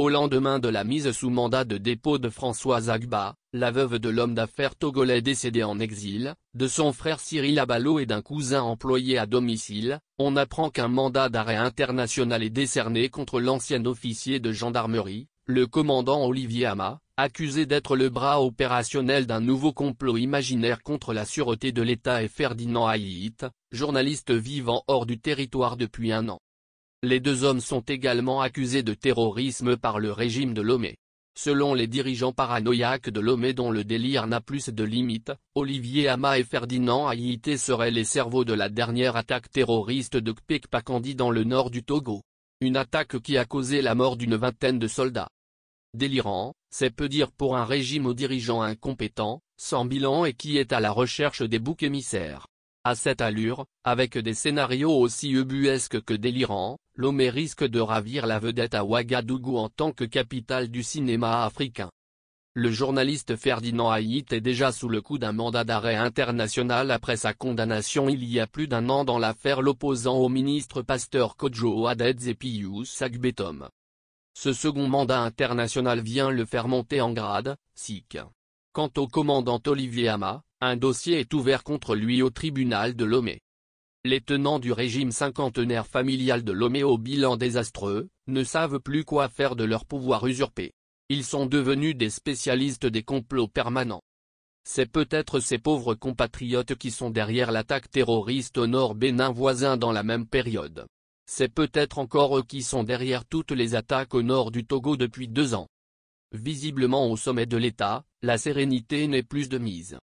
Au lendemain de la mise sous mandat de dépôt de François Agba, la veuve de l'homme d'affaires togolais décédé en exil, de son frère Cyril Abalo et d'un cousin employé à domicile, on apprend qu'un mandat d'arrêt international est décerné contre l'ancien officier de gendarmerie, le commandant Olivier Hama, accusé d'être le bras opérationnel d'un nouveau complot imaginaire contre la sûreté de l'État et Ferdinand Haït, journaliste vivant hors du territoire depuis un an. Les deux hommes sont également accusés de terrorisme par le régime de Lomé. Selon les dirigeants paranoïaques de Lomé dont le délire n'a plus de limite, Olivier Hama et Ferdinand Haïté seraient les cerveaux de la dernière attaque terroriste de Pakandi dans le nord du Togo. Une attaque qui a causé la mort d'une vingtaine de soldats. Délirant, c'est peu dire pour un régime aux dirigeants incompétents, sans bilan et qui est à la recherche des boucs émissaires. À cette allure, avec des scénarios aussi ubuesques que délirants, Lomé risque de ravir la vedette à Ouagadougou en tant que capitale du cinéma africain. Le journaliste Ferdinand Haït est déjà sous le coup d'un mandat d'arrêt international après sa condamnation il y a plus d'un an dans l'affaire l'opposant au ministre pasteur Kodjo Adedze et Ce second mandat international vient le faire monter en grade, SIC. Quant au commandant Olivier Hama, un dossier est ouvert contre lui au tribunal de Lomé. Les tenants du régime cinquantenaire familial de Lomé au bilan désastreux, ne savent plus quoi faire de leur pouvoir usurpé. Ils sont devenus des spécialistes des complots permanents. C'est peut-être ces pauvres compatriotes qui sont derrière l'attaque terroriste au nord Bénin voisin dans la même période. C'est peut-être encore eux qui sont derrière toutes les attaques au nord du Togo depuis deux ans. Visiblement au sommet de l'État, la sérénité n'est plus de mise.